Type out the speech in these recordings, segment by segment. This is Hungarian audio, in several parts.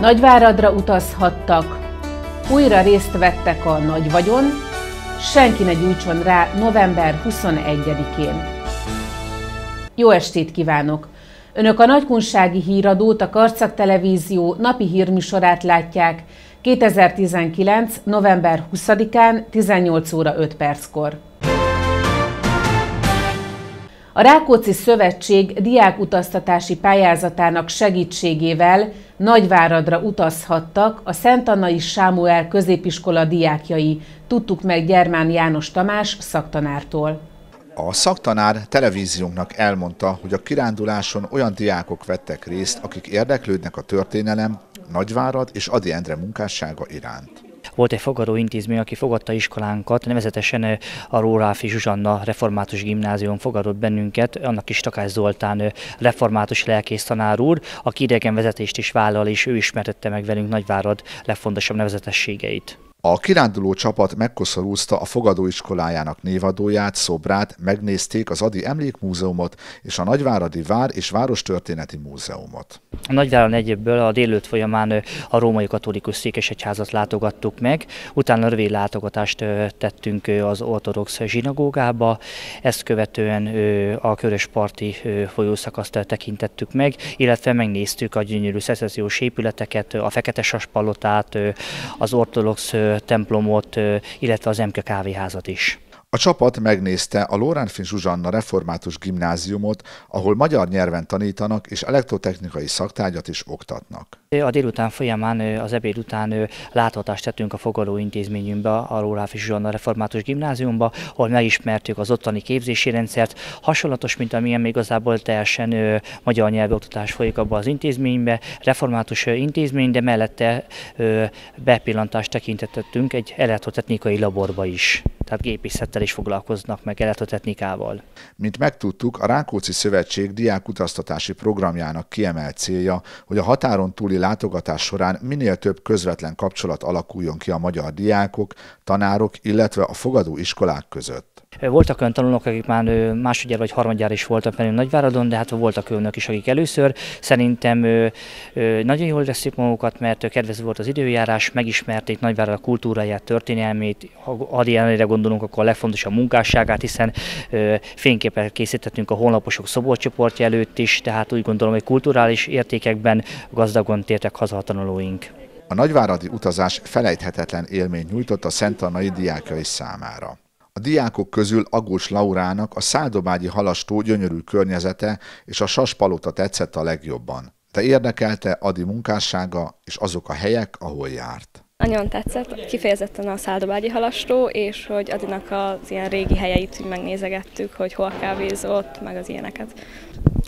Nagyváradra utazhattak, újra részt vettek a nagy vagyon. senki ne gyújtson rá november 21-én. Jó estét kívánok! Önök a Nagykunsági Híradót, a Karcak Televízió napi hírműsorát látják 2019. november 20-án 18 óra 5 perckor. A Rákóczi Szövetség diákutaztatási pályázatának segítségével Nagyváradra utazhattak a Szent Annai Sámuel középiskola diákjai, tudtuk meg Germán János Tamás szaktanártól. A szaktanár televíziónknak elmondta, hogy a kiránduláson olyan diákok vettek részt, akik érdeklődnek a történelem, Nagyvárad és Adi Endre munkássága iránt volt egy fogadó intézmény, aki fogadta iskolánkat, nevezetesen a Róráfi Zsuzsanna Református Gimnázium fogadott bennünket, annak is Takás Zoltán református lelkész tanár úr, aki idegenvezetést is vállal, és ő ismertette meg velünk Nagyvárad legfontosabb nevezetességeit. A kiránduló csapat megkoszorúzta a fogadóiskolájának névadóját, szobrát, megnézték az Adi Emlékmúzeumot és a Nagyváradi Vár és Várostörténeti Múzeumot. A Nagyváron egyébből a délőtt folyamán a római katolikus székesegyházat látogattuk meg, utána rövid látogatást tettünk az ortodox zsinagógába, ezt követően a körösparti folyószakaszt tekintettük meg, illetve megnéztük a gyönyörű szecessziós épületeket, a Fekete Saspalotát, az ortodox templomot, illetve az MK kávéházat is. A csapat megnézte a Lóránfin Zsuzsanna Református Gimnáziumot, ahol magyar nyelven tanítanak és elektrotechnikai szaktárgyat is oktatnak. A délután folyamán, az ebéd után látogatást tettünk a fogaló intézményünkbe, a Róráfi Zsuzsanna Református Gimnáziumba, ahol megismertük az ottani képzési rendszert, hasonlatos, mint amilyen még igazából teljesen magyar nyelvű oktatás folyik abba az intézménybe, református intézmény, de mellette bepillantást tekintettünk egy elektrotechnikai laborba is tehát gépészettel is foglalkoznak, meg elektrotechnikával. Mint megtudtuk, a Rákóczi Szövetség diákutaztatási programjának kiemelt célja, hogy a határon túli látogatás során minél több közvetlen kapcsolat alakuljon ki a magyar diákok, tanárok, illetve a fogadó iskolák között. Voltak olyan tanulók, akik már másodjára vagy harmadjára is voltak velünk Nagyváradon, de hát voltak önök is, akik először. Szerintem nagyon jól veszik magukat, mert kedvező volt az időjárás, megismerték Nagyvárad a kultúráját, történelmét, ha Adi ellenére gondolunk, akkor a legfontosabb munkásságát, hiszen fényképet készítettünk a honlaposok szoborcsoportja előtt is, tehát úgy gondolom, hogy kulturális értékekben gazdagon tértek haza a tanulóink. A nagyváradi utazás felejthetetlen élmény nyújtott a Szent Anna diákjai számára. A diákok közül Agus Laurának a Szádobágyi halastó gyönyörű környezete és a Saspalota tetszett a legjobban, de érdekelte Adi munkássága és azok a helyek, ahol járt. Nagyon tetszett, kifejezetten a Szádobágyi halastó, és hogy Adinak az ilyen régi helyeit megnézegettük, hogy hol kávézott, meg az ilyeneket.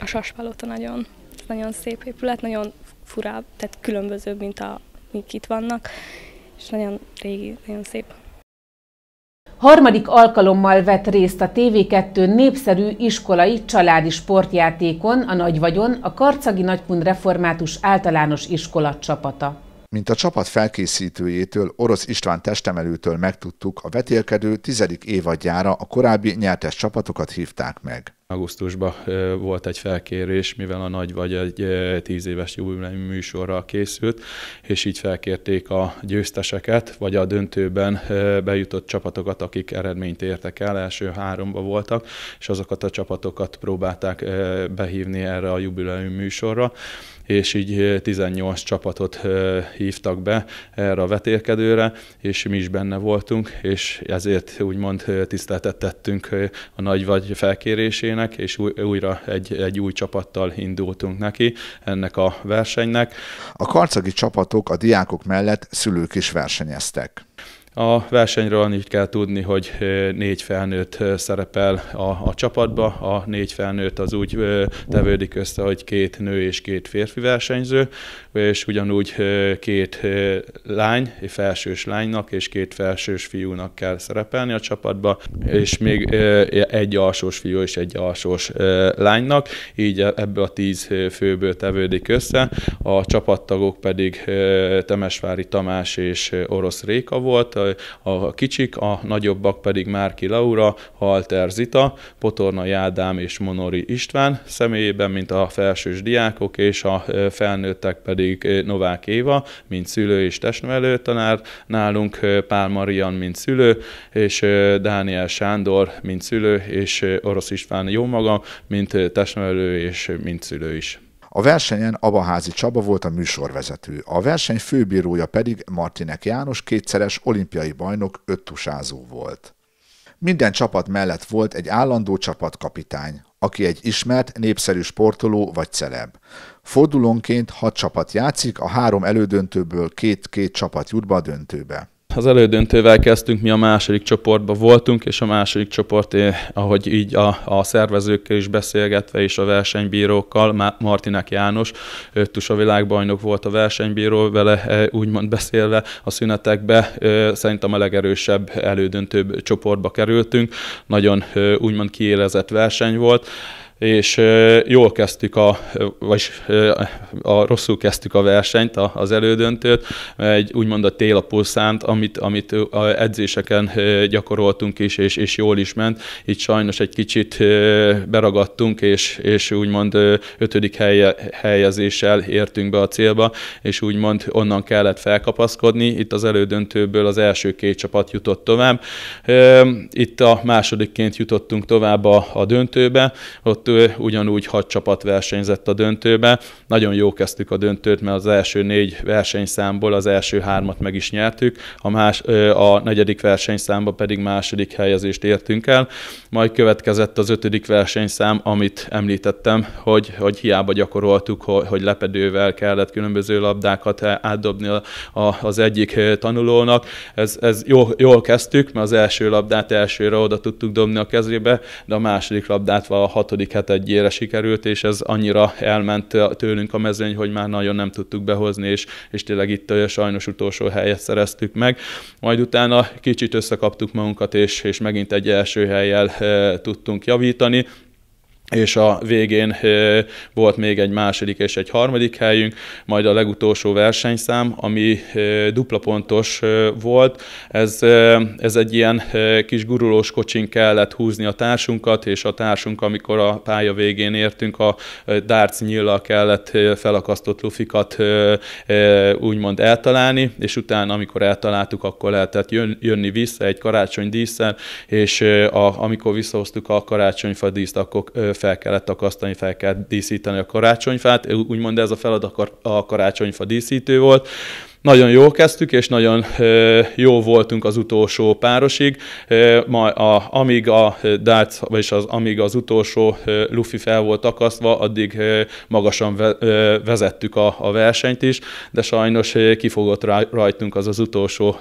A Saspalota nagyon, nagyon szép épület, nagyon furább, tehát különbözőbb, mint a, mik itt vannak, és nagyon régi, nagyon szép harmadik alkalommal vett részt a TV2 népszerű iskolai családi sportjátékon a Nagyvagyon a Karcagi Nagykun Református Általános Iskola csapata. Mint a csapat felkészítőjétől, Orosz István testemelőtől megtudtuk, a vetélkedő tizedik évadjára a korábbi nyertes csapatokat hívták meg augusztusban volt egy felkérés, mivel a nagy vagy egy tíz éves jubileumi műsorral készült, és így felkérték a győzteseket, vagy a döntőben bejutott csapatokat, akik eredményt értek el, első háromba voltak, és azokat a csapatokat próbálták behívni erre a jubileumi műsorra és így 18 csapatot hívtak be erre a vetélkedőre, és mi is benne voltunk, és ezért úgymond tiszteltet tettünk a nagy vagy felkérésének, versenynek, és újra egy, egy új csapattal indultunk neki ennek a versenynek. A karcagi csapatok a diákok mellett szülők is versenyeztek. A versenyről annyit kell tudni, hogy négy felnőtt szerepel a, a csapatba. A négy felnőtt az úgy tevődik össze, hogy két nő és két férfi versenyző, és ugyanúgy két lány, felsős lánynak és két felsős fiúnak kell szerepelni a csapatba, és még egy alsós fiú és egy alsós lánynak, így e, ebből a tíz főből tevődik össze. A csapattagok pedig Temesvári Tamás és Orosz Réka volt, a, kicsik, a nagyobbak pedig Márki Laura, Halter Zita, Potorna Jádám és Monori István személyében, mint a felsős diákok, és a felnőttek pedig Novák Éva, mint szülő és testnevelő tanár, nálunk Pál Marian, mint szülő, és Dániel Sándor, mint szülő, és Orosz István jó maga, mint testnevelő és mint szülő is. A versenyen Abaházi Csaba volt a műsorvezető, a verseny főbírója pedig Martinek János kétszeres olimpiai bajnok öttusázó volt. Minden csapat mellett volt egy állandó csapatkapitány, aki egy ismert, népszerű sportoló vagy celeb. Fordulónként hat csapat játszik, a három elődöntőből két-két csapat jut be a döntőbe. Az elődöntővel kezdtünk, mi a második csoportban voltunk, és a második csoport, eh, ahogy így a, a szervezőkkel is beszélgetve, és a versenybírókkal, Martinek János, ő a világbajnok volt a versenybíró, vele eh, úgymond beszélve a szünetekbe, eh, szerintem a legerősebb elődöntőbb csoportba kerültünk. Nagyon úgymond kiélezett verseny volt és jól kezdtük a, vagy a, rosszul kezdtük a versenyt, a, az elődöntőt, egy úgymond a télapulszánt, amit, amit a edzéseken gyakoroltunk is, és, és jól is ment. Itt sajnos egy kicsit beragadtunk, és, és úgymond ötödik helye, helyezéssel értünk be a célba, és úgymond onnan kellett felkapaszkodni. Itt az elődöntőből az első két csapat jutott tovább. Itt a másodikként jutottunk tovább a, a döntőbe, ott döntő, ugyanúgy hat csapat versenyzett a döntőbe. Nagyon jó kezdtük a döntőt, mert az első négy versenyszámból az első hármat meg is nyertük, a, más, a negyedik versenyszámba pedig második helyezést értünk el. Majd következett az ötödik versenyszám, amit említettem, hogy, hogy hiába gyakoroltuk, hogy lepedővel kellett különböző labdákat e-, átdobni a, a, az egyik tanulónak. Ez, ez jó, jól kezdtük, mert az első labdát elsőre oda tudtuk dobni a kezébe, de a második labdát a hatodik hetedjére sikerült, és ez annyira elment tőlünk a mezőny, hogy már nagyon nem tudtuk behozni, és, és tényleg itt sajnos utolsó helyet szereztük meg. Majd utána kicsit összekaptuk magunkat, és, és megint egy első helyjel e, tudtunk javítani és a végén volt még egy második és egy harmadik helyünk, majd a legutolsó versenyszám, ami dupla pontos volt. Ez, ez egy ilyen kis gurulós kocsin kellett húzni a társunkat, és a társunk, amikor a pálya végén értünk, a dárc nyilla kellett felakasztott lufikat úgymond eltalálni, és utána, amikor eltaláltuk, akkor lehetett jönni vissza egy karácsony díszsel, és a, amikor visszahoztuk a karácsonyfa díszt, akkor fel kellett takasztani, fel kellett díszíteni a karácsonyfát, úgymond ez a feladat a karácsonyfa díszítő volt, nagyon jól kezdtük, és nagyon jó voltunk az utolsó párosig, ma a, amíg a dát, vagyis az, amíg az utolsó lufi fel volt akasztva, addig magasan vezettük a, a versenyt is, de sajnos kifogott rajtunk az az utolsó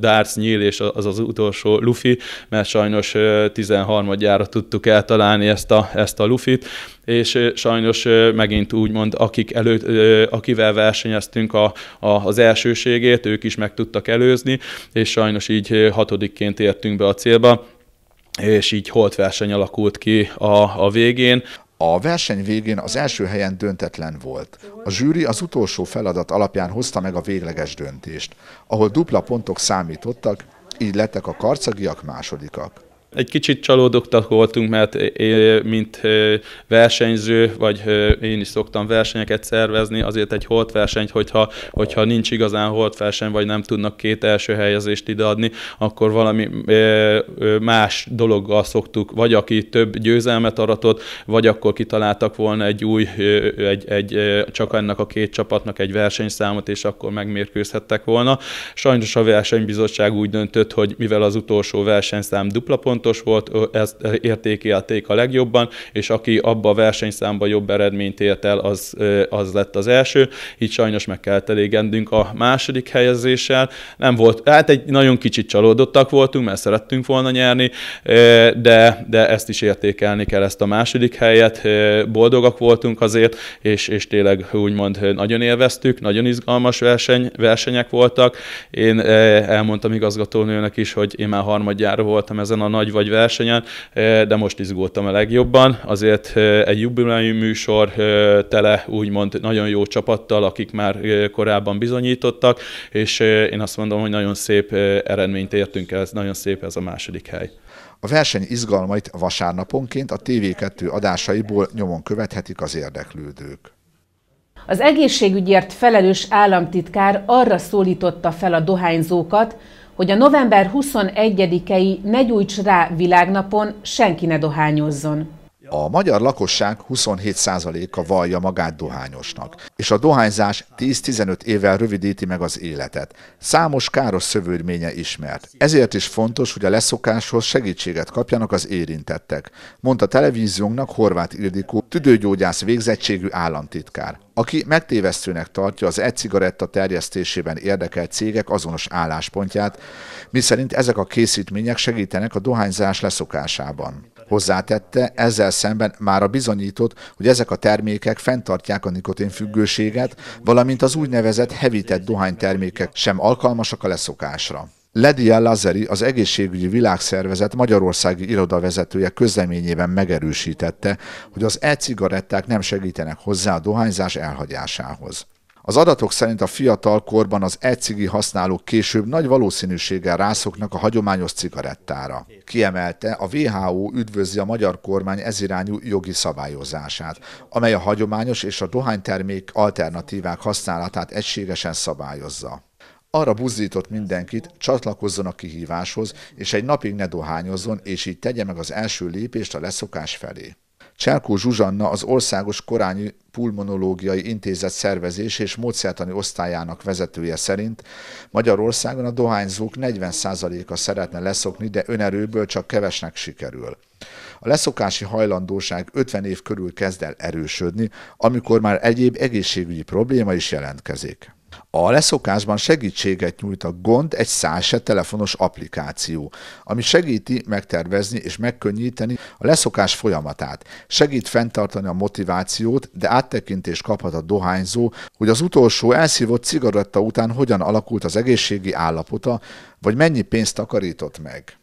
dárc nyíl és az az utolsó lufi, mert sajnos 13-jára tudtuk eltalálni ezt a, ezt a lufit, és sajnos megint úgymond, akik elő, akivel versenyeztünk a, a, az elsőségét, ők is meg tudtak előzni, és sajnos így hatodikként értünk be a célba, és így holt verseny alakult ki a, a végén. A verseny végén az első helyen döntetlen volt. A zsűri az utolsó feladat alapján hozta meg a végleges döntést, ahol dupla pontok számítottak, így lettek a karcagiak másodikak. Egy kicsit csalódottak voltunk, mert én, mint versenyző, vagy én is szoktam versenyeket szervezni, azért egy versenyt, hogyha, hogyha nincs igazán holtverseny, vagy nem tudnak két első helyezést ideadni, akkor valami más dologgal szoktuk, vagy aki több győzelmet aratott, vagy akkor kitaláltak volna egy új, egy, egy, csak ennek a két csapatnak egy versenyszámot, és akkor megmérkőzhettek volna. Sajnos a versenybizottság úgy döntött, hogy mivel az utolsó versenyszám dupla pont, fontos volt, ezt értékelték a legjobban, és aki abba a versenyszámba jobb eredményt ért el, az, az lett az első. Így sajnos meg kellett elégendünk a második helyezéssel. Nem volt, hát egy nagyon kicsit csalódottak voltunk, mert szerettünk volna nyerni, de, de ezt is értékelni kell, ezt a második helyet. Boldogak voltunk azért, és, és tényleg úgymond nagyon élveztük, nagyon izgalmas verseny, versenyek voltak. Én elmondtam igazgatónőnek is, hogy én már harmadjára voltam ezen a nagy vagy versenyen, eh, de most izgultam a legjobban. Azért eh, egy jubileumi műsor eh, tele úgymond nagyon jó csapattal, akik már korábban bizonyítottak, és én azt mondom, hogy nagyon szép eredményt értünk el, ez nagyon szép ez a második hely. A verseny izgalmait vasárnaponként a TV2 adásaiból nyomon követhetik az érdeklődők. Az egészségügyért felelős államtitkár arra szólította fel a dohányzókat, hogy a november 21-i Ne gyújts rá világnapon senki ne dohányozzon. A magyar lakosság 27%-a vallja magát dohányosnak, és a dohányzás 10-15 évvel rövidíti meg az életet. Számos káros szövődménye ismert. Ezért is fontos, hogy a leszokáshoz segítséget kapjanak az érintettek, mondta televíziónknak Horváth Ildikó, tüdőgyógyász végzettségű államtitkár aki megtévesztőnek tartja az e-cigaretta terjesztésében érdekelt cégek azonos álláspontját, miszerint ezek a készítmények segítenek a dohányzás leszokásában. Hozzátette, ezzel szemben már a bizonyított, hogy ezek a termékek fenntartják a nikotinfüggőséget, valamint az úgynevezett hevített dohánytermékek sem alkalmasak a leszokásra. Ledia Lazeri, az Egészségügyi Világszervezet Magyarországi irodavezetője közleményében megerősítette, hogy az e-cigaretták nem segítenek hozzá a dohányzás elhagyásához. Az adatok szerint a fiatal korban az e-cigi használók később nagy valószínűséggel rászoknak a hagyományos cigarettára. Kiemelte, a WHO üdvözli a magyar kormány ezirányú jogi szabályozását, amely a hagyományos és a dohánytermék alternatívák használatát egységesen szabályozza arra buzdított mindenkit, csatlakozzon a kihíváshoz, és egy napig ne dohányozzon, és így tegye meg az első lépést a leszokás felé. Cselkó Zsuzsanna az Országos Korányi Pulmonológiai Intézet szervezés és módszertani osztályának vezetője szerint Magyarországon a dohányzók 40%-a szeretne leszokni, de önerőből csak kevesnek sikerül. A leszokási hajlandóság 50 év körül kezd el erősödni, amikor már egyéb egészségügyi probléma is jelentkezik. A leszokásban segítséget nyújt a gond egy szálse telefonos applikáció, ami segíti megtervezni és megkönnyíteni a leszokás folyamatát. Segít fenntartani a motivációt, de áttekintést kaphat a dohányzó, hogy az utolsó elszívott cigaretta után hogyan alakult az egészségi állapota, vagy mennyi pénzt takarított meg.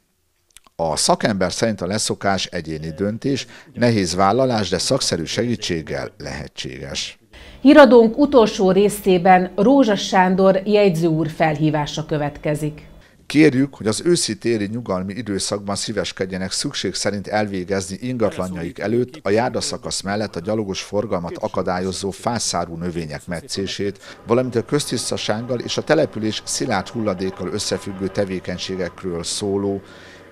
A szakember szerint a leszokás egyéni döntés, nehéz vállalás, de szakszerű segítséggel lehetséges. Híradónk utolsó részében Rózsa Sándor jegyző úr felhívása következik. Kérjük, hogy az őszi téli nyugalmi időszakban szíveskedjenek szükség szerint elvégezni ingatlanjaik előtt a járdaszakasz mellett a gyalogos forgalmat akadályozó fászárú növények meccését, valamint a köztisztasággal és a település szilárd hulladékkal összefüggő tevékenységekről szóló,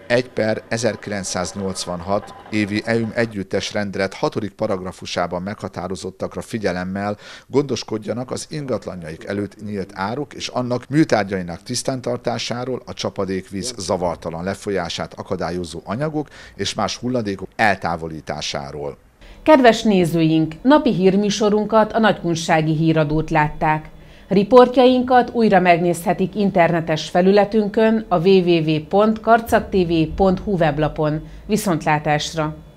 1 per 1986 évi EUM együttes rendelet 6. paragrafusában meghatározottakra figyelemmel gondoskodjanak az ingatlanjaik előtt nyílt áruk és annak műtárgyainak tisztántartásáról, a csapadékvíz zavartalan lefolyását akadályozó anyagok és más hulladékok eltávolításáról. Kedves nézőink, napi hírműsorunkat a Nagykunsági híradót látták. Riportjainkat újra megnézhetik internetes felületünkön a www.karcaktv.hu weblapon. Viszontlátásra!